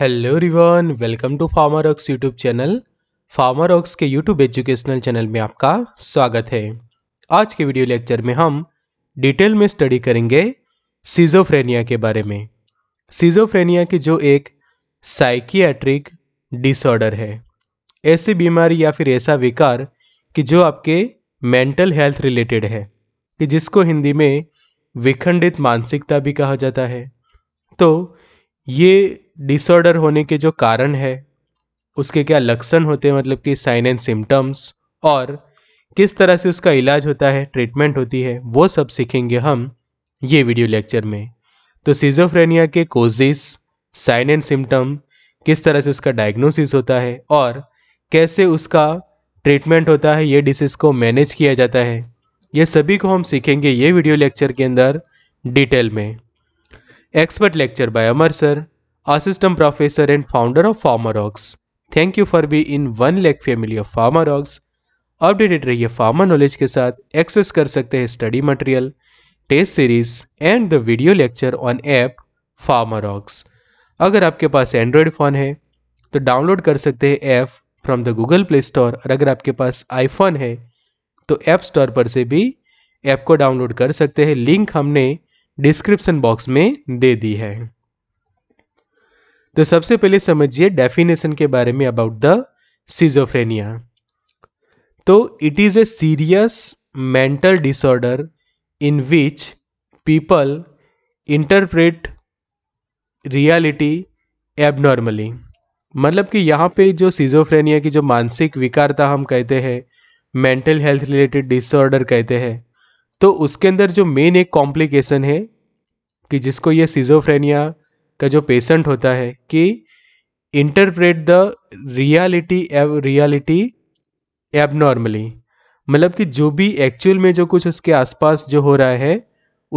Hello रिवन welcome to FarmerOx YouTube channel FarmerOx के YouTube educational channel में आपका स्वागत है आज के वीडियो लेक्चर में हम डिटेल में स्टडी करेंगे सीजोफ्रेनिया के बारे में सीजोफ्रेनिया की जो एक साइकियाट्रिक डिसऑर्डर है ऐसी बीमारी या फिर ऐसा विकार कि जो आपके मेंटल हेल्थ रिलेटेड है कि जिसको हिंदी में विखंडित मानसिकता भी कहा जाता है तो ये डिसऑर्डर होने के जो कारण है उसके क्या लक्षण होते हैं मतलब कि साइन एंड सिम्टम्स और किस तरह से उसका इलाज होता है ट्रीटमेंट होती है वो सब सीखेंगे हम ये वीडियो लेक्चर में तो सीजोफ्रेनिया के कोजिस साइन एंड सिम्टम किस तरह से उसका डायग्नोसिस होता है और कैसे उसका ट्रीटमेंट होता है ये डिसीज़ को मैनेज किया जाता है ये सभी को हम सीखेंगे ये वीडियो लेक्चर के अंदर डिटेल में expert lecture by Amar sir assistant professor and founder of FarmerOx. Thank you for being one lakh family of FarmerOx updated रहिए फार्मर नॉलेज के साथ एक्सेस कर सकते हैं study material test series and the video lecture on app FarmerOx अगर आपके पास Android phone है तो डाउनलोड कर सकते हैं app from the Google Play Store और अगर आपके पास आईफोन है तो ऐप स्टोर पर से भी ऐप को डाउनलोड कर सकते हैं लिंक हमने डिस्क्रिप्शन बॉक्स में दे दी है तो सबसे पहले समझिए डेफिनेशन के बारे में अबाउट द सिजोफ्रेनिया तो it is a serious mental disorder in which people interpret reality abnormally मतलब कि यहाँ पे जो सीजोफ्रेनिया की जो मानसिक विकारता हम कहते हैं मेंटल हेल्थ रिलेटेड डिसऑर्डर कहते हैं तो उसके अंदर जो मेन एक कॉम्प्लिकेशन है कि जिसको ये सीजोफ्रेनिया का जो पेशेंट होता है कि इंटरप्रेट द रियलिटी एब रियलिटी एबनॉर्मली मतलब कि जो भी एक्चुअल में जो कुछ उसके आसपास जो हो रहा है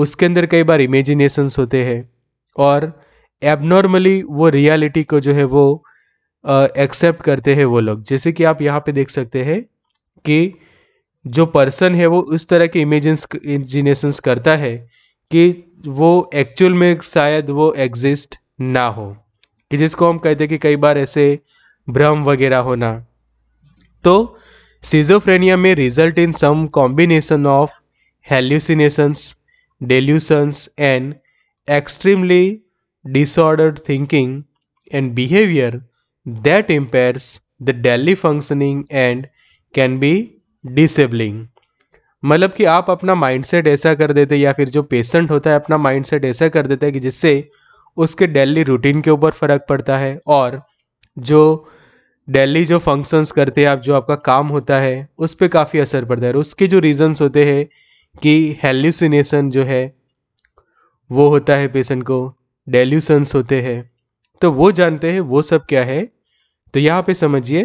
उसके अंदर कई बार इमेजिनेशंस होते हैं और एबनॉर्मली वो रियलिटी को जो है वो एक्सेप्ट uh, करते हैं वो लोग जैसे कि आप यहाँ पे देख सकते हैं कि जो पर्सन है वो उस तरह के इमेजिनेशंस करता है कि वो एक्चुअल में शायद वो एग्जिस्ट ना हो कि जिसको हम कहते हैं कि कई बार ऐसे भ्रम वगैरह होना तो सीजोफ्रेनिया में result in some combination of hallucinations delusions and extremely disordered thinking and behaviour that impairs the daily functioning and can be disabling मतलब कि आप अपना माइंडसेट ऐसा कर देते या फिर जो पेशेंट होता है अपना माइंडसेट ऐसा कर देता है कि जिससे उसके डेली रूटीन के ऊपर फ़र्क पड़ता है और जो डेली जो फंक्शंस करते हैं आप जो आपका काम होता है उस पर काफ़ी असर पड़ता है और उसके जो रीज़न्स होते हैं कि हेल्यूसिनेसन जो है वो होता है पेशेंट को डेल्यूसन्स होते हैं तो वो जानते हैं वो सब क्या है तो यहाँ पे समझिए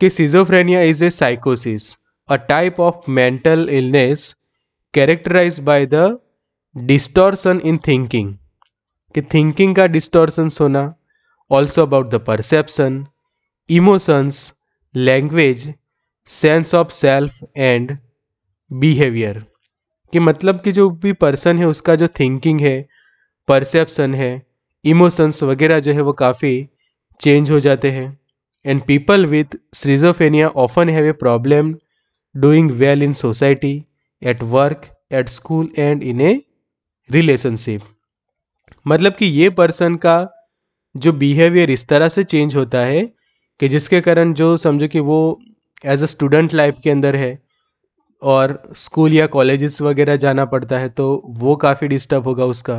कि सीजोफ्रेनिया इज़ ए साइकोसिस a type of mental illness characterized by the distortion in thinking कि थिंकिंग का डिस्टॉर्सन्स होना also about the perception emotions language sense of self and behaviour कि मतलब कि जो भी पर्सन है उसका जो थिंकिंग है परसेप्शन है इमोशंस वगैरह जो है वो काफ़ी चेंज हो जाते हैं and people with schizophrenia often have a problem doing well in society at work at school and in a relationship मतलब कि ये पर्सन का जो बिहेवियर इस तरह से चेंज होता है कि जिसके कारण जो समझो कि वो एज अ स्टूडेंट लाइफ के अंदर है और स्कूल या कॉलेजेस वगैरह जाना पड़ता है तो वो काफ़ी डिस्टर्ब होगा उसका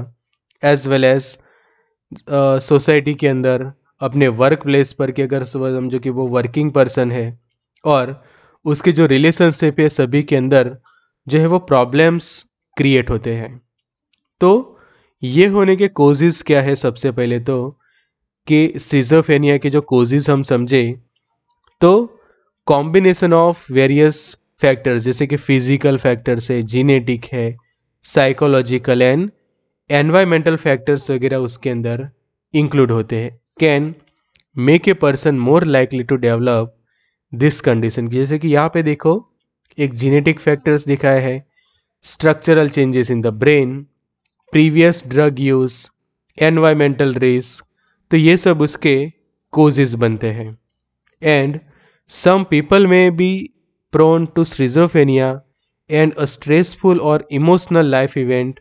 एज वेल एज सोसाइटी के अंदर अपने वर्क प्लेस पर कि अगर समझो कि वो वर्किंग पर्सन है और उसके जो रिलेशनशिप है सभी के अंदर जो है वो प्रॉब्लम्स क्रिएट होते हैं तो ये होने के कोजेज़ क्या है सबसे पहले तो कि सीजोफेनिया के जो कोजेज़ हम समझे तो कॉम्बिनेशन ऑफ वेरियस फैक्टर्स जैसे कि फिजिकल फैक्टर्स है जीनेटिक है साइकोलॉजिकल एंड एनवायरमेंटल फैक्टर्स वगैरह उसके अंदर इंक्लूड होते हैं can make a person more likely to develop this condition की जैसे कि यहाँ पे देखो एक जीनेटिक फैक्टर्स दिखाया है structural changes in the brain previous drug use environmental risk तो ये सब उसके कोजेज बनते हैं एंड सम पीपल में be prone to schizophrenia and uh stressful or emotional life event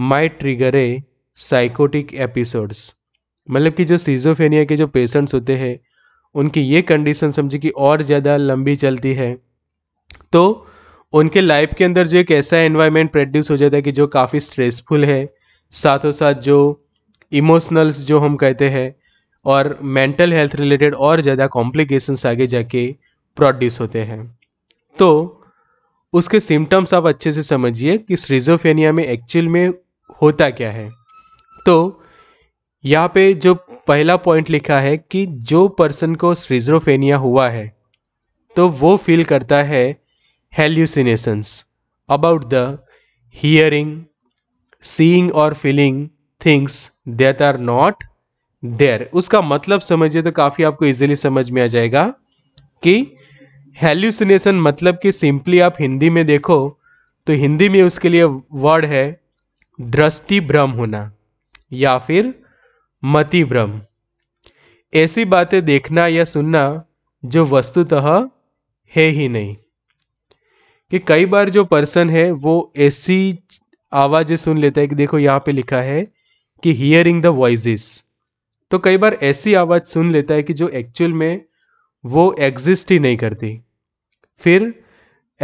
may trigger a psychotic episodes मतलब कि जो सीजोफेनिया के जो पेशेंट्स होते हैं उनकी ये कंडीशन समझिए कि और ज़्यादा लंबी चलती है तो उनके लाइफ के अंदर जो एक ऐसा एनवायरनमेंट प्रोड्यूस हो जाता है कि जो काफ़ी स्ट्रेसफुल है साथों साथ जो इमोशनल्स जो हम कहते हैं और मेंटल हेल्थ रिलेटेड और ज़्यादा कॉम्प्लिकेशंस आगे जाके प्रोड्यूस होते हैं तो उसके सिम्टम्स आप अच्छे से समझिए कि स्रिजोफेनिया में एक्चुअल में होता क्या है तो यहाँ पे जो पहला पॉइंट लिखा है कि जो पर्सन को स्रिजोफेनिया हुआ है तो वो फील करता है hallucinations about the hearing seeing और feeling things that are not there उसका मतलब समझिए तो काफ़ी आपको इजीली समझ में आ जाएगा कि हेल्यूसिनेशन मतलब कि सिंपली आप हिंदी में देखो तो हिंदी में उसके लिए वर्ड है दृष्टि भ्रम होना या फिर मति भ्रम ऐसी बातें देखना या सुनना जो वस्तुतः है ही नहीं कि कई बार जो पर्सन है वो ऐसी आवाज़ें सुन लेता है कि देखो यहाँ पे लिखा है कि हियरिंग द वॉइस तो कई बार ऐसी आवाज़ सुन लेता है कि जो एक्चुअल में वो एग्जिस्ट ही नहीं करती फिर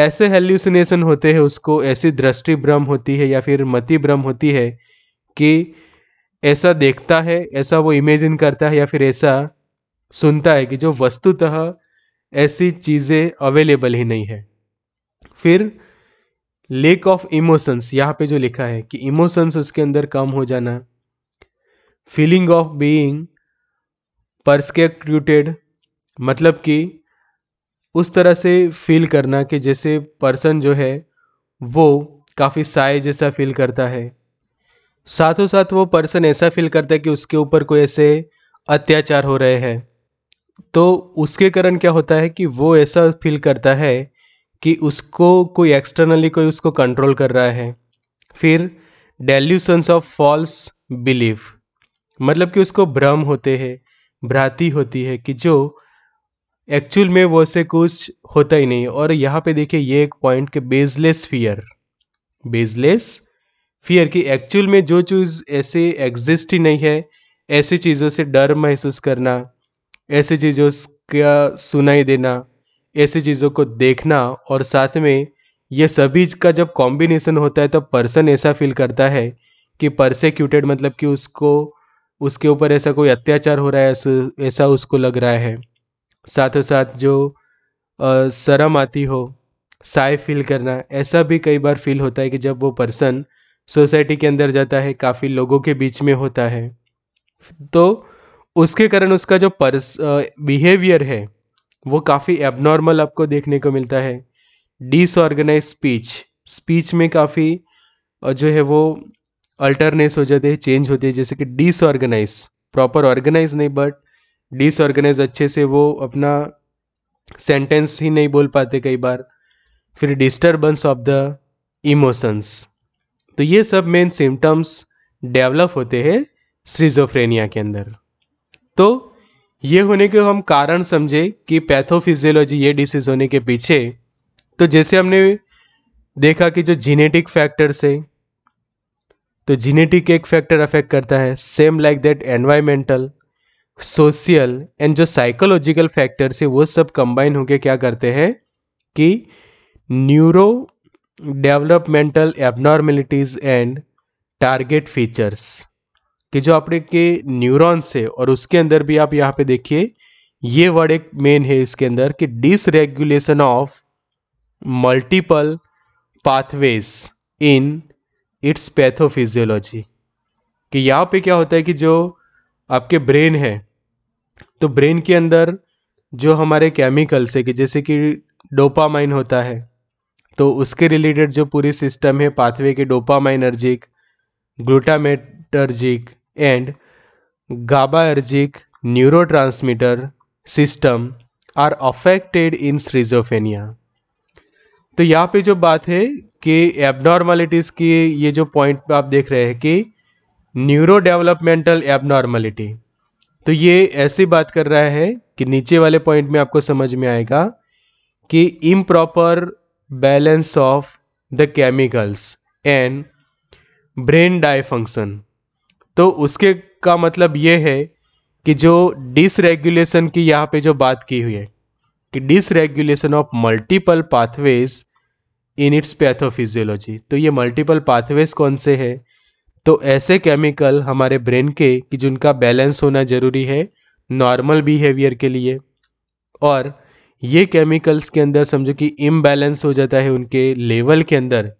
ऐसे हेल्यूसिनेशन होते हैं उसको ऐसी दृष्टि भ्रम होती है या फिर मति भ्रम होती है कि ऐसा देखता है ऐसा वो इमेजिन करता है या फिर ऐसा सुनता है कि जो वस्तुतः ऐसी चीज़ें अवेलेबल ही नहीं है फिर लेक ऑफ इमोशंस यहाँ पे जो लिखा है कि इमोशंस उसके अंदर कम हो जाना फीलिंग ऑफ बीइंग परस्केक्यूटेड मतलब कि उस तरह से फील करना कि जैसे पर्सन जो है वो काफ़ी साय जैसा फील करता है साथों साथ वो पर्सन ऐसा फील करता है कि उसके ऊपर कोई ऐसे अत्याचार हो रहे हैं तो उसके कारण क्या होता है कि वो ऐसा फील करता है कि उसको कोई एक्सटर्नली कोई उसको कंट्रोल कर रहा है फिर डेल्यूशंस ऑफ फॉल्स बिलीव मतलब कि उसको भ्रम होते हैं भ्राती होती है कि जो एक्चुअल में वो से कुछ होता ही नहीं और यहाँ पे देखिए ये एक पॉइंट के बेजलेस फियर बेजलेस फियर कि एक्चुअल में जो चीज़ ऐसे एग्जिस्ट ही नहीं है ऐसी चीज़ों से डर महसूस करना ऐसी चीज़ों का सुनाई देना ऐसी चीज़ों को देखना और साथ में ये सभी का जब कॉम्बिनेशन होता है तब पर्सन ऐसा फील करता है कि परसेक्यूटेड मतलब कि उसको उसके ऊपर ऐसा कोई अत्याचार हो रहा है ऐसा उसको लग रहा है साथों साथ जो शर्म आती हो साय फील करना ऐसा भी कई बार फील होता है कि जब वो पर्सन सोसाइटी के अंदर जाता है काफ़ी लोगों के बीच में होता है तो उसके कारण उसका जो पर्स बिहेवियर है वो काफ़ी एबनॉर्मल आपको देखने को मिलता है डिसऑर्गेनाइज स्पीच स्पीच में काफ़ी जो है वो अल्टरनेस हो जाते हैं चेंज होते हैं जैसे कि डिसऑर्गेनाइज प्रॉपर ऑर्गेनाइज नहीं बट डिसऑर्गेनाइज अच्छे से वो अपना सेंटेंस ही नहीं बोल पाते कई बार फिर डिस्टर्बेंस ऑफ द इमोशंस तो ये सब मेन सिम्टम्स डेवलप होते हैं स्रिजोफ्रेनिया के अंदर तो ये होने के हम कारण समझे कि पैथोफिजियोलॉजी ये डिसीज होने के पीछे तो जैसे हमने देखा कि जो जीनेटिक फैक्टर्स है तो जीनेटिक एक फैक्टर अफेक्ट करता है same like that environmental social and जो साइकोलॉजिकल फैक्टर्स है वो सब कंबाइन होके क्या करते हैं कि neuro developmental abnormalities and target features कि जो आपने के न्यूरॉन्स है और उसके अंदर भी आप यहाँ पे देखिए ये वर्ड एक मेन है इसके अंदर कि dysregulation of multiple pathways in its pathophysiology कि यहाँ पे क्या होता है कि जो आपके ब्रेन है तो ब्रेन के अंदर जो हमारे केमिकल्स है कि जैसे कि डोपामाइन होता है तो उसके रिलेटेड जो पूरी सिस्टम है पाथवे के dopaminergic glutamatergic and neuro transmitter system are affected in schizophrenia तो यहाँ पे जो बात है कि एबनॉर्मलिटीज़ की ये जो पॉइंट आप देख रहे हैं कि न्यूरो डेवलपमेंटल एबनॉर्मलिटी तो ये ऐसी बात कर रहा है कि नीचे वाले पॉइंट में आपको समझ में आएगा कि improper balance of the chemicals and brain dys function तो उसके का मतलब ये है कि जो डिसरेगुलेशन की यहाँ पे जो बात की हुई है कि dysregulation of multiple pathways in its pathophysiology तो ये मल्टीपल पाथवेज कौन से है तो ऐसे केमिकल हमारे ब्रेन के कि जिनका बैलेंस होना ज़रूरी है नॉर्मल बिहेवियर के लिए और ये केमिकल्स के अंदर समझो कि इम्बैलेंस हो जाता है उनके लेवल के अंदर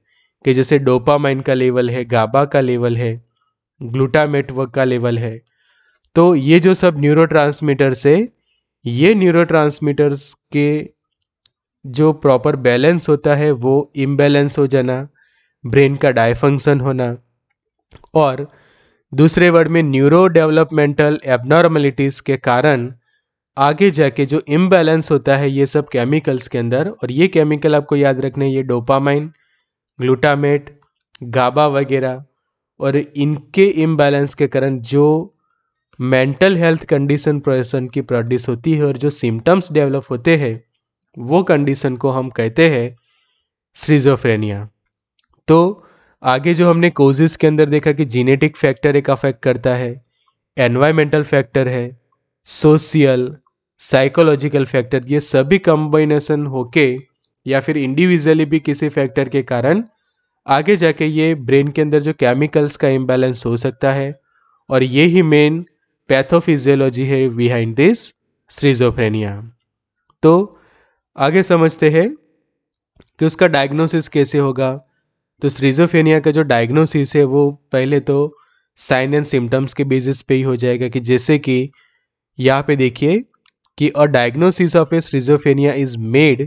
कि जैसे डोपामाइन का लेवल है गाबा का लेवल है ग्लूटामेटवर्क का लेवल है तो ये जो सब न्यूरो है ये न्यूरो के जो प्रॉपर बैलेंस होता है वो इम्बैलेंस हो जाना ब्रेन का डाइफंक्शन होना और दूसरे वर्ड में न्यूरो डेवलपमेंटल एबनॉर्मलिटीज़ के कारण आगे जाके जो इम्बैलेंस होता है ये सब केमिकल्स के अंदर और ये केमिकल आपको याद रखने ये डोपामाइन ग्लूटामेट गाबा वगैरह और इनके इम्बैलेंस के कारण जो मेंटल हेल्थ कंडीशन पर्सन की प्रोड्यूस होती है और जो सिम्टम्स डेवलप होते हैं वो कंडीशन को हम कहते हैं सीजोफ्रेनिया तो आगे जो हमने कोजिस के अंदर देखा कि जीनेटिक फैक्टर एक अफेक्ट करता है एनवायरमेंटल फैक्टर है सोशियल साइकोलॉजिकल फैक्टर ये सभी कंबाइनेशन होके या फिर इंडिविजुअली भी किसी फैक्टर के कारण आगे जाके ये ब्रेन के अंदर जो केमिकल्स का इम्बैलेंस हो सकता है और ये ही मेन पैथोफिजियोलॉजी है बिहाइंड दिस स्ट्रीजोफ्रेनिया तो आगे समझते हैं कि उसका डायग्नोसिस कैसे होगा तो स्ट्रीजोफेनिया का जो डायग्नोसिस है वो पहले तो साइन एंड सिम्टम्स के बेसिस पे ही हो जाएगा कि जैसे कि यहाँ पे देखिए कि uh diagnosis of a schizophrenia is made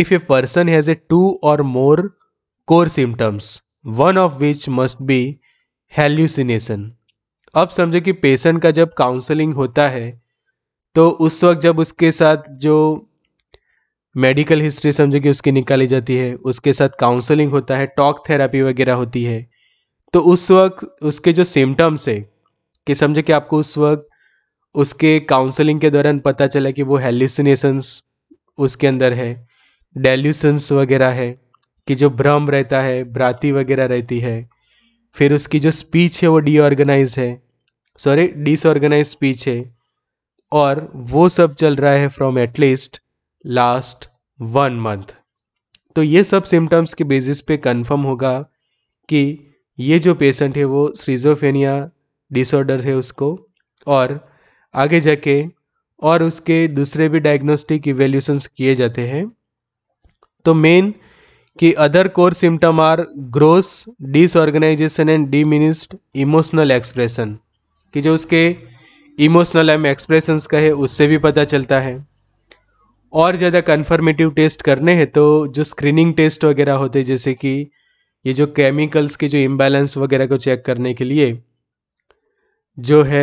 if a person has a two or more core symptoms one of which must be hallucination अब समझो कि पेशेंट का जब काउंसलिंग होता है तो उस वक्त जब उसके साथ जो मेडिकल हिस्ट्री समझो कि उसकी निकाली जाती है उसके साथ काउंसलिंग होता है टॉक थेरेपी वगैरह होती है तो उस वक्त उसके जो सिम्टम्स है कि समझो कि आपको उस वक्त उसके काउंसलिंग के दौरान पता चला कि वो हेल्यूसिनेशंस उसके अंदर है डेल्यूसन्स वगैरह है कि जो भ्रम रहता है भ्राति वगैरह रहती है फिर उसकी जो स्पीच है वो डीऑर्गेनाइज है सॉरी डिसऑर्गेनाइज स्पीच है और वो सब चल रहा है from at least last one month तो ये सब सिम्टम्स के बेसिस पे कंफर्म होगा कि ये जो पेशेंट है वो स्रीजोफेनिया डिसऑर्डर है उसको और आगे जाके और उसके दूसरे भी डायग्नोस्टिक इवेल्यूशंस किए जाते हैं तो मेन कि other core symptom are gross disorganisation and diminished emotional expression कि जो उसके इमोशनल एम एक्सप्रेशंस का है उससे भी पता चलता है और ज़्यादा कन्फर्मेटिव टेस्ट करने हैं तो जो स्क्रीनिंग टेस्ट वगैरह होते हैं जैसे कि ये जो केमिकल्स के जो इम्बैलेंस वगैरह को चेक करने के लिए जो है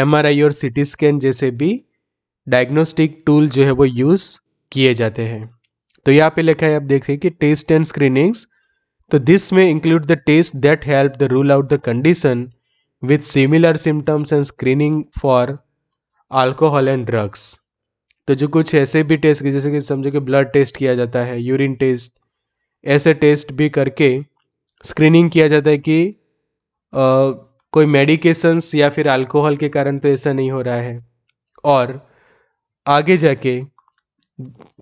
एम आर आई और सी टी स्कैन जैसे भी डायग्नोस्टिक टूल जो है वो यूज़ किए जाते हैं तो यहाँ पे लिखा है आप देखिए कि टेस्ट एंड स्क्रीनिंग्स तो दिस में include the test that help the rule out the condition with similar symptoms and screening for alcohol and drugs तो जो कुछ ऐसे भी टेस्ट जैसे कि समझो कि ब्लड टेस्ट किया जाता है यूरिन टेस्ट ऐसे टेस्ट भी करके स्क्रीनिंग किया जाता है कि कोई मेडिकेशंस या फिर अल्कोहल के कारण तो ऐसा नहीं हो रहा है और आगे जाके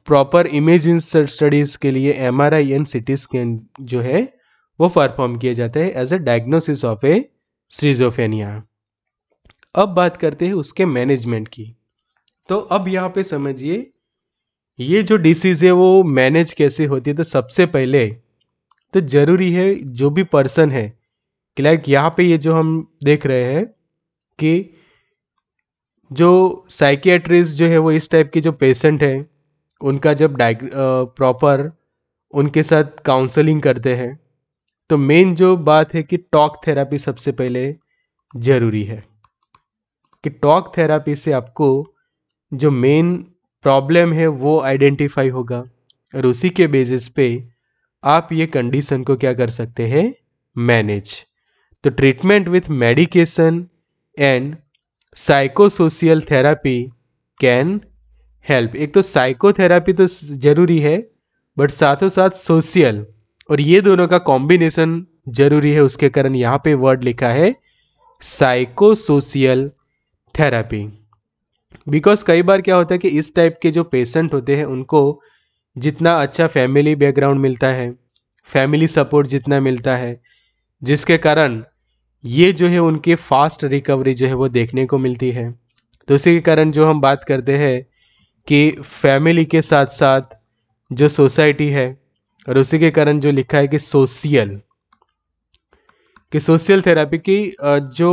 प्रॉपर इमेज स्टडीज़ के लिए M R I and C T scan जो है वो परफॉर्म किए जाते हैं as a diagnosis of a schizophrenia अब बात करते हैं उसके मैनेजमेंट की तो अब यहाँ पे समझिए ये जो डिसीज़ है वो मैनेज कैसे होती है तो सबसे पहले तो ज़रूरी है जो भी पर्सन है कि लाइक यहाँ पे ये जो हम देख रहे हैं कि जो साइकियाट्रिस्ट जो है वो इस टाइप के जो पेशेंट हैं उनका जब डाइग प्रॉपर उनके साथ काउंसलिंग करते हैं तो मेन जो बात है कि टॉक थेरापी सबसे पहले ज़रूरी है कि टॉक थेरापी से आपको जो मेन प्रॉब्लम है वो आइडेंटिफाई होगा और उसी के बेसिस पे आप ये कंडीशन को क्या कर सकते हैं मैनेज तो treatment with medication and psychosocial therapy can help एक तो साइकोथेरापी तो ज़रूरी है बट साथों साथ सोशियल और ये दोनों का कॉम्बिनेशन ज़रूरी है उसके कारण यहाँ पे वर्ड लिखा है साइकोसोशियल थेरापी बिकॉज कई बार क्या होता है कि इस टाइप के जो पेशेंट होते हैं उनको जितना अच्छा फैमिली बैकग्राउंड मिलता है फैमिली सपोर्ट जितना मिलता है जिसके कारण ये जो है उनकी फास्ट रिकवरी जो है वो देखने को मिलती है तो उसी के कारण जो हम बात करते हैं कि फैमिली के साथ साथ जो सोसाइटी है और उसी के कारण जो लिखा है कि सोशियल कि सोशियल थेरापी की जो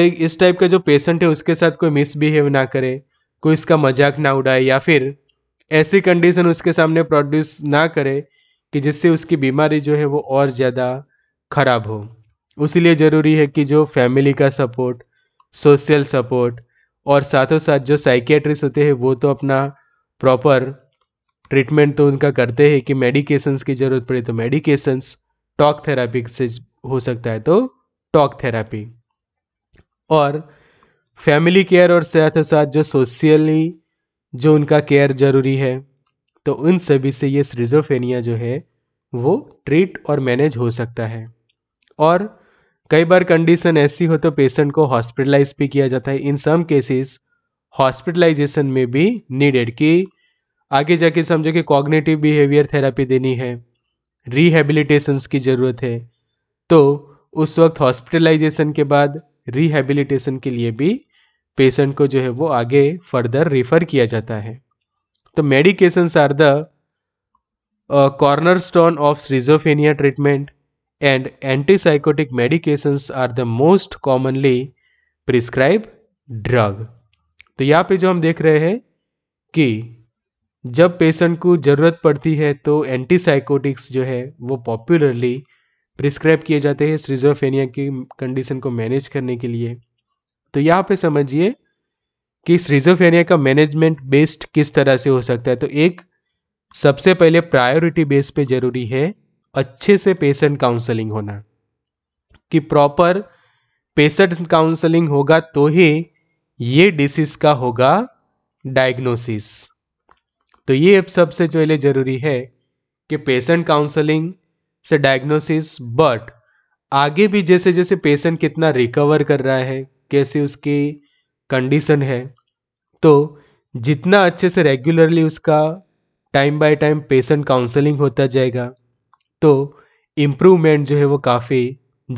एक इस टाइप का जो पेशेंट है उसके साथ कोई मिसबिहेव ना करे कोई इसका मजाक ना उड़ाए या फिर ऐसी कंडीशन उसके सामने प्रोड्यूस ना करे कि जिससे उसकी बीमारी जो है वो और ज़्यादा खराब हो उसी ज़रूरी है कि जो फैमिली का सपोर्ट सोशल सपोर्ट और साथों साथ जो साइकेट्रिस्ट होते हैं वो तो अपना प्रॉपर ट्रीटमेंट तो उनका करते हैं कि मेडिकेशंस की ज़रूरत पड़े तो मेडिकेशंस टॉक थेरापी से हो सकता है तो टॉक थेरापी और फैमिली केयर और साथों साथ जो सोशली जो उनका केयर ज़रूरी है तो उन सभी से ये स्रिजोफेनिया जो है वो ट्रीट और मैनेज हो सकता है और कई बार कंडीशन ऐसी हो तो पेशेंट को हॉस्पिटलाइज भी किया जाता है इन सम केसेस हॉस्पिटलाइजेशन में भी नीडेड कि आगे जाके समझो कि कॉग्नेटिव बिहेवियर थेरेपी देनी है रिहेबिलिटेशन की ज़रूरत है तो उस वक्त हॉस्पिटलाइजेशन के बाद रिहेबिलिटेशन के लिए भी पेशेंट को जो है वो आगे फर्दर रेफर किया जाता है तो medications are the cornerstone of schizophrenia treatment and antipsychotic medications are the most commonly prescribed drug. तो यहाँ पे जो हम देख रहे हैं कि जब पेशेंट को ज़रूरत पड़ती है तो एंटीसाइकोटिक्स जो है वो पॉपुलरली प्रिस्क्राइब किए जाते हैं स्ट्रिजोफेनिया की कंडीशन को मैनेज करने के लिए तो यहाँ पे समझिए कि स्ट्रिजोफेनिया का मैनेजमेंट बेस्ड किस तरह से हो सकता है तो एक सबसे पहले प्रायोरिटी बेस पे ज़रूरी है अच्छे से पेशेंट काउंसलिंग होना कि प्रॉपर पेशेंट काउंसलिंग होगा तो ही ये डिसीज का होगा डायग्नोसिस तो ये सबसे पहले जरूरी है कि पेशेंट काउंसलिंग से डायग्नोसिस बट आगे भी जैसे जैसे पेशेंट कितना रिकवर कर रहा है कैसे उसकी कंडीशन है तो जितना अच्छे से रेगुलरली उसका time by time patient counselling होता जाएगा तो इम्प्रूवमेंट जो है वो काफ़ी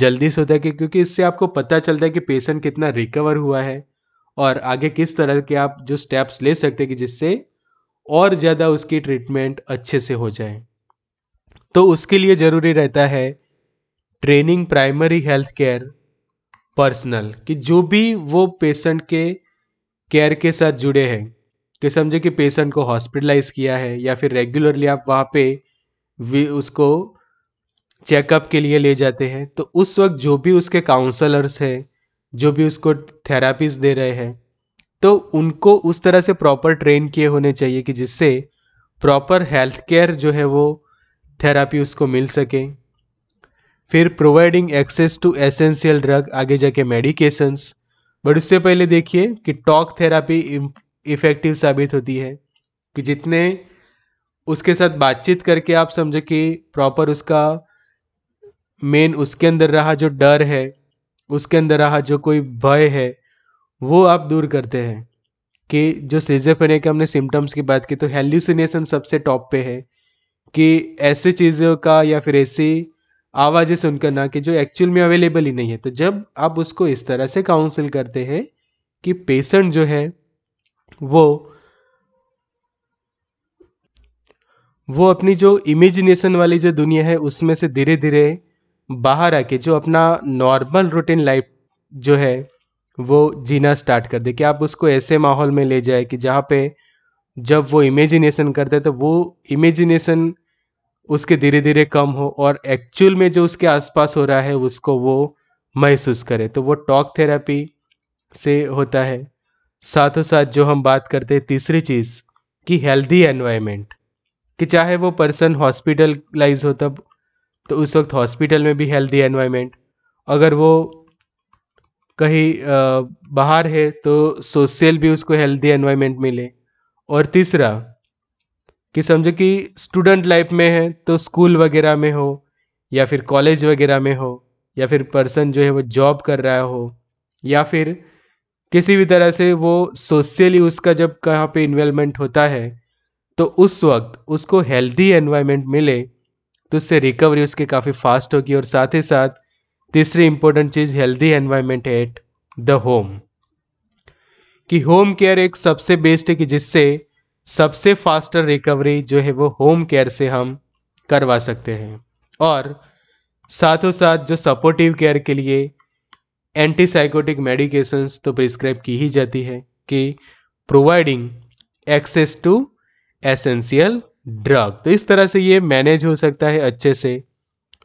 जल्दी से होता है कि क्योंकि इससे आपको पता चलता है कि पेशेंट कितना रिकवर हुआ है और आगे किस तरह के आप जो स्टेप्स ले सकते हैं कि जिससे और ज़्यादा उसकी ट्रीटमेंट अच्छे से हो जाए तो उसके लिए ज़रूरी रहता है training primary health care personnel कि जो भी वो पेशेंट के केयर के साथ जुड़े हैं कि समझे कि पेशेंट को हॉस्पिटलाइज किया है या फिर रेगुलरली आप वहाँ पे उसको चेकअप के लिए ले जाते हैं तो उस वक्त जो भी उसके काउंसलर्स हैं जो भी उसको थेरापीज दे रहे हैं तो उनको उस तरह से प्रॉपर ट्रेन किए होने चाहिए कि जिससे प्रॉपर हेल्थ केयर जो है वो थेरापी उसको मिल सके फिर providing access to essential drug आगे जाके मेडिकेशंस बट उससे पहले देखिए कि टॉक थेरापी इफ़ेक्टिव साबित होती है कि जितने उसके साथ बातचीत करके आप समझे कि प्रॉपर उसका मेन उसके अंदर रहा जो डर है उसके अंदर रहा जो कोई भय है वो आप दूर करते हैं कि जो सीजेफेनिया के हमने सिम्टम्स की बात की तो हेल्यूसिनेशन सबसे टॉप पे है कि ऐसी चीज़ों का या फिर ऐसी आवाज़ें सुनकर ना कि जो एक्चुअल में अवेलेबल ही नहीं है तो जब आप उसको इस तरह से काउंसिल करते हैं कि पेशेंट जो है वो वो अपनी जो इमेजिनेशन वाली जो दुनिया है उसमें से धीरे धीरे बाहर आके जो अपना नॉर्मल रूटीन लाइफ जो है वो जीना स्टार्ट कर दे कि आप उसको ऐसे माहौल में ले जाए कि जहाँ पे जब वो इमेजिनेशन करते तो वो इमेजिनेशन उसके धीरे धीरे कम हो और एक्चुअल में जो उसके आसपास हो रहा है उसको वो महसूस करे तो वो टॉक थेरेपी से होता है साथ साथ जो हम बात करते हैं तीसरी चीज़ कि हेल्दी एनवायरनमेंट कि चाहे वो पर्सन हॉस्पिटलाइज हो तब तो उस वक्त हॉस्पिटल में भी हेल्दी एनवायरनमेंट अगर वो कहीं बाहर है तो सोशल भी उसको हेल्दी एनवायरनमेंट मिले और तीसरा कि समझो कि स्टूडेंट लाइफ में है तो स्कूल वगैरह में हो या फिर कॉलेज वगैरह में हो या फिर पर्सन जो है वो जॉब कर रहा हो या फिर किसी भी तरह से वो सोशली उसका जब कहाँ पे इन्वेलमेंट होता है तो उस वक्त उसको हेल्दी एनवायरनमेंट मिले तो उससे रिकवरी उसकी काफ़ी फास्ट होगी और साथ ही साथ तीसरी इंपॉर्टेंट चीज़ healthy environment at the home कि होम केयर एक सबसे बेस्ट है कि जिससे सबसे फास्टर रिकवरी जो है वो होम केयर से हम करवा सकते हैं और साथों साथ जो सपोर्टिव केयर के लिए एंटीसाइकोटिक मेडिकेशंस तो प्रिस्क्राइब की ही जाती है कि providing access to essential drug तो इस तरह से ये मैनेज हो सकता है अच्छे से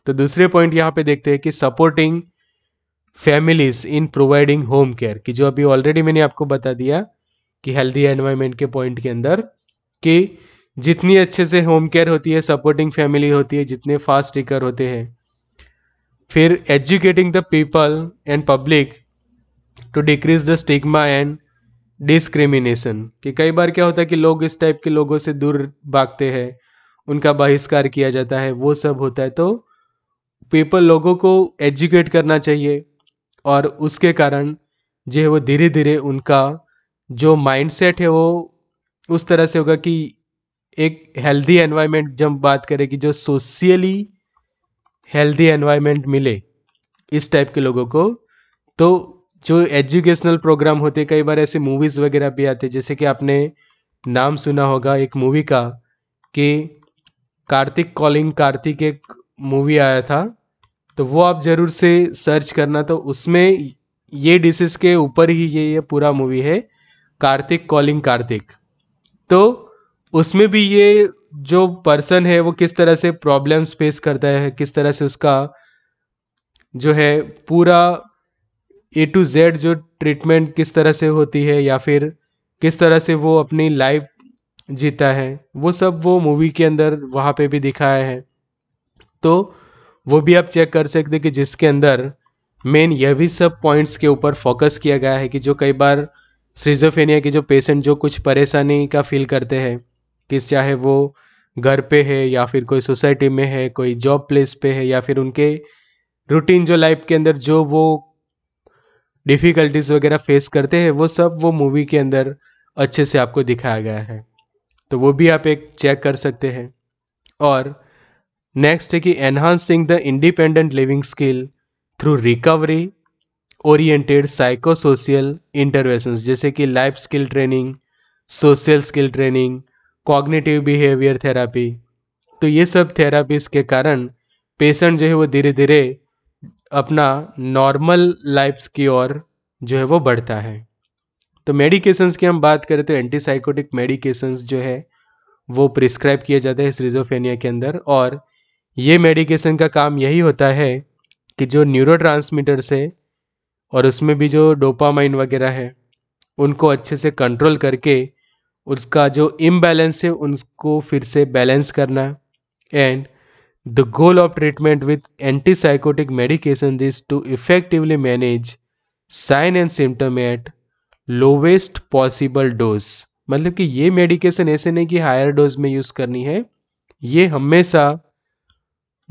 तो दूसरे पॉइंट यहाँ पे देखते हैं कि supporting families in providing home care कि जो अभी ऑलरेडी मैंने आपको बता दिया कि हेल्दी एनवायरमेंट के पॉइंट के अंदर कि जितनी अच्छे से होम केयर होती है सपोर्टिंग फैमिली होती है जितने फास्ट रिकर होते हैं फिर educating the people and public to decrease the stigma and discrimination कि कई बार क्या होता है कि लोग इस टाइप के लोगों से दूर भागते हैं उनका बहिष्कार किया जाता है वो सब होता है तो पीपल लोगों को एजुकेट करना चाहिए और उसके कारण जो है वो धीरे धीरे उनका जो माइंडसेट है वो उस तरह से होगा कि एक हेल्दी एनवायरनमेंट जब बात करें कि जो सोशियली हेल्दी एनवायरनमेंट मिले इस टाइप के लोगों को तो जो एजुकेशनल प्रोग्राम होते कई बार ऐसे मूवीज़ वगैरह भी आते जैसे कि आपने नाम सुना होगा एक मूवी का कि कार्तिक कॉलिंग कार्तिक एक मूवी आया था तो वो आप ज़रूर से सर्च करना तो उसमें ये डिशेस के ऊपर ही ये ये पूरा मूवी है कार्तिक कॉलिंग कार्तिक तो उसमें भी ये जो पर्सन है वो किस तरह से प्रॉब्लम्स फेस करता है किस तरह से उसका जो है पूरा ए टू जेड जो ट्रीटमेंट किस तरह से होती है या फिर किस तरह से वो अपनी लाइफ जीता है वो सब वो मूवी के अंदर वहाँ पे भी दिखाया है तो वो भी आप चेक कर सकते कि जिसके अंदर मेन यह भी सब पॉइंट्स के ऊपर फोकस किया गया है कि जो कई बार सीजोफेनिया के जो पेशेंट जो कुछ परेशानी का फील करते हैं कि चाहे वो घर पे है या फिर कोई सोसाइटी में है कोई जॉब प्लेस पे है या फिर उनके रूटीन जो लाइफ के अंदर जो वो डिफ़िकल्टीज़ वगैरह फेस करते हैं वो सब वो मूवी के अंदर अच्छे से आपको दिखाया गया है तो वो भी आप एक चेक कर सकते हैं और नेक्स्ट है कि enhancing the independent living skill through recovery oriented psycho social जैसे कि life skill training social skill training cognitive behaviour therapy तो ये सब थेरापीज के कारण पेशेंट जो है वो धीरे धीरे अपना नॉर्मल लाइफ की ओर जो है वो बढ़ता है तो मेडिकेशंस की हम बात करें तो एंटीसाइकोटिक मेडिकेशंस जो है वो प्रिस्क्राइब किए जाते हैं स्रिजोफेनिया के अंदर और ये मेडिकेशन का काम यही होता है कि जो न्यूरो है और उसमें भी जो डोपामाइन वगैरह है उनको अच्छे से कंट्रोल करके उसका जो इम्बैलेंस है उसको फिर से बैलेंस करना and The goal of treatment with antipsychotic medications is to effectively manage sign and symptom at lowest possible dose मतलब कि ये मेडिकेशन ऐसे नहीं कि हायर डोज में यूज़ करनी है ये हमेशा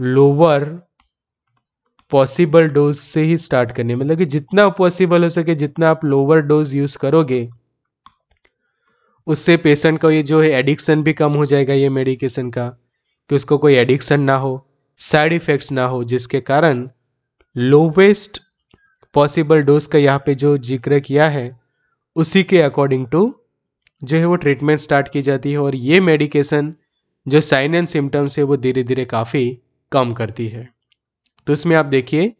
लोअर पॉसिबल डोज से ही स्टार्ट करनी है मतलब कि जितना पॉसिबल हो सके जितना आप लोअर डोज यूज़ करोगे उससे पेशेंट का ये जो है एडिक्शन भी कम हो जाएगा ये मेडिकेशन का कि उसको कोई एडिक्शन ना हो साइड इफ़ेक्ट्स ना हो जिसके कारण लोवेस्ट पॉसिबल डोज का यहाँ पे जो जिक्र किया है उसी के अकॉर्डिंग टू जो है वो ट्रीटमेंट स्टार्ट की जाती है और ये मेडिकेशन जो साइन एंड सिम्टम्स है वो धीरे धीरे काफ़ी कम करती है तो इसमें आप देखिए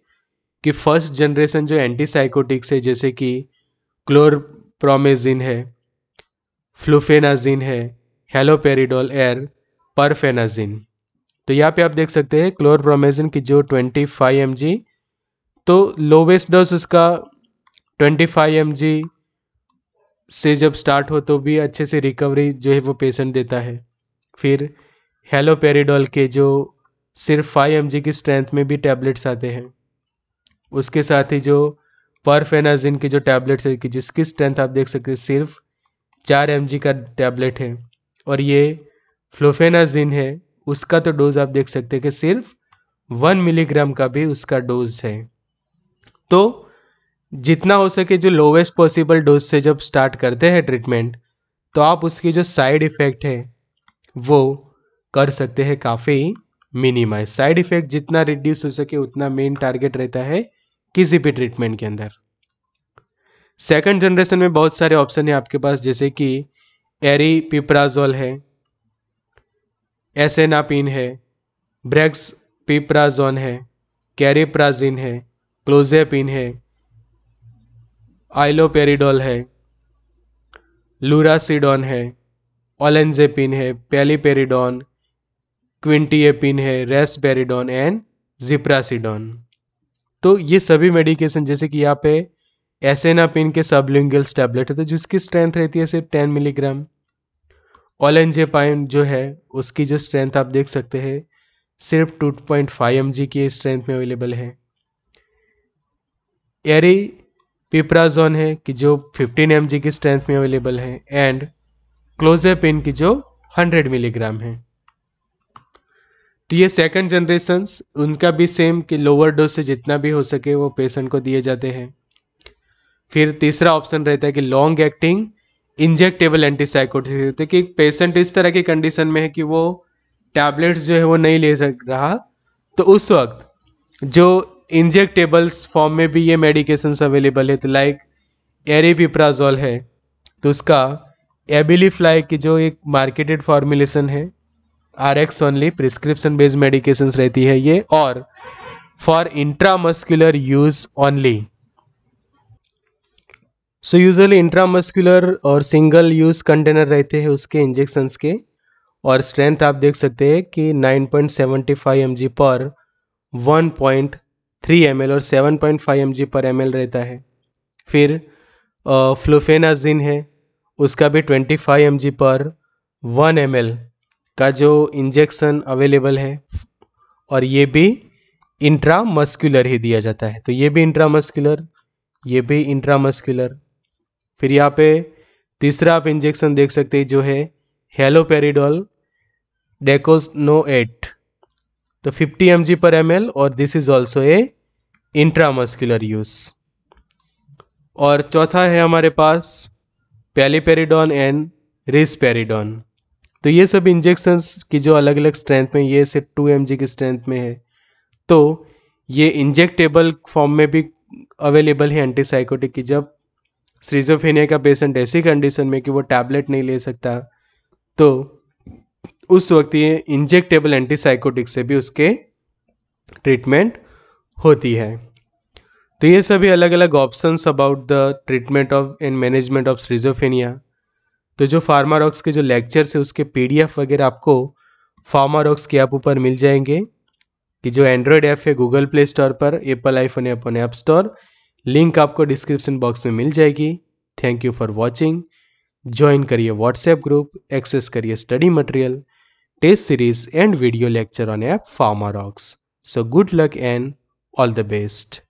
कि फर्स्ट जनरेशन जो एंटीसाइकोटिक्स है जैसे कि क्लोरप्रोमेजिन है फ्लूफेनाजिन है हेलोपेरिडोल एयर परफेनाजिन तो यहाँ पे आप देख सकते हैं क्लोरप्रोमेजिन की जो 25 फाइव तो लोवेस्ट डोज उसका 25 फाइव से जब स्टार्ट हो तो भी अच्छे से रिकवरी जो है वो पेशेंट देता है फिर हेलोपेरिडोल के जो सिर्फ फाइव एम की स्ट्रेंथ में भी टैबलेट्स आते हैं उसके साथ ही जो परफेनाजिन की जो टैबलेट्स है कि जिसकी स्ट्रेंथ आप देख सकते हैं सिर्फ चार एम का टैबलेट है और ये फ्लोफेनाजिन है उसका तो डोज आप देख सकते हैं कि सिर्फ वन मिलीग्राम का भी उसका डोज है तो जितना हो सके जो लोवेस्ट पॉसिबल डोज से जब स्टार्ट करते हैं ट्रीटमेंट तो आप उसकी जो साइड इफ़ेक्ट है वो कर सकते हैं काफ़ी मिनिमाइज साइड इफ़ेक्ट जितना रिड्यूस हो सके उतना मेन टारगेट रहता है किसी भी ट्रीटमेंट के अंदर सेकंड जनरेशन में बहुत सारे ऑप्शन है आपके पास जैसे कि एरी पिपराजोल है एसेनापिन है ब्रेक्स पीप्राजोन है कैरिप्राजिन है क्लोजेपिन है आइलोपेरिडोल है लूरासीडोन है ओलेंजेपिन है पेलीपेरिडोन क्विंटीएपिन है रेसपेरिडोन एंड जिप्रासीडोन तो ये सभी मेडिकेशन जैसे कि यहाँ पे एसेनापिन के सबलिंगल्स टैबलेट है तो जिसकी स्ट्रेंथ रहती है सिर्फ टेन मिलीग्राम ऑलेंजे पाइन जो है उसकी जो स्ट्रेंथ आप देख सकते हैं सिर्फ two point five M G की स्ट्रेंथ में अवेलेबल है एरी पिपराजोन है कि जो फिफ्टीन एम जी की स्ट्रेंथ में अवेलेबल है एंड क्लोजे पिन की जो हंड्रेड मिलीग्राम है तो ये सेकेंड जनरेशन उनका भी सेम कि लोअर डोज से जितना भी हो सके वो पेशेंट को दिए जाते हैं फिर तीसरा ऑप्शन रहता है कि लॉन्ग एक्टिंग इंजेक्टेबल एंटीसाइकोटिक्स होते कि पेशेंट इस तरह की कंडीशन में है कि वो टैबलेट्स जो है वो नहीं ले रहा तो उस वक्त जो इंजेक्टेबल्स फॉर्म में भी ये मेडिकेशंस अवेलेबल है तो लाइक एरीपिप्राजोल है तो उसका एबिलीफ्लाई की जो एक मार्केटेड फॉर्मुलेशन है R X only prescription based medications रहती है ये और for intramuscular use only so usually intramuscular और सिंगल यूज़ कंटेनर रहते हैं उसके इंजेक्शंस के और स्ट्रेंथ आप देख सकते हैं कि 9.75 पॉइंट सेवेंटी पर 1.3 एल और 7.5 जी पर एल रहता है फिर फ्लोफेनाजिन है उसका भी 25 जी पर 1 एल का जो इंजेक्शन अवेलेबल है और ये भी इंट्रामस्कुलर ही दिया जाता है तो ये भी इंट्रामस्कुलर ये भी इंट्रामस्कुलर फिर यहाँ पे तीसरा आप इंजेक्शन देख सकते हैं जो है हेलोपेरिडोल डेकोस नो एट तो 50 एम पर एम और this is also a intramuscular use और चौथा है हमारे पास पेलीपेरिडोन एंड रिसपेरिडोन तो ये सब इंजेक्शंस की जो अलग अलग स्ट्रेंथ में ये सिर्फ टू एम की स्ट्रेंथ में है तो ये इंजेक्टेबल फॉर्म में भी अवेलेबल है एंटीसाइकोटिक की जब सीजोफेनिया का पेशेंट ऐसी कंडीशन में कि वो टैबलेट नहीं ले सकता तो उस वक्त ये इंजेक्टेबल एंटीसाइकोटिक से भी उसके ट्रीटमेंट होती है तो ये सभी अलग अलग options about the treatment of and management of schizophrenia तो जो फार्मारॉक्स के जो लेक्चर्स है उसके पी वगैरह आपको फार्मारॉक्स के ऐप ऊपर मिल जाएंगे कि जो एंड्रॉयड ऐप है गूगल प्ले स्टोर पर Apple iPhone app on App Store link आपको डिस्क्रिप्शन बॉक्स में मिल जाएगी thank you for watching join करिए व्हाट्सएप ग्रुप एक्सेस करिए study material test series and video lecture on app FarmerOx so good luck and all the best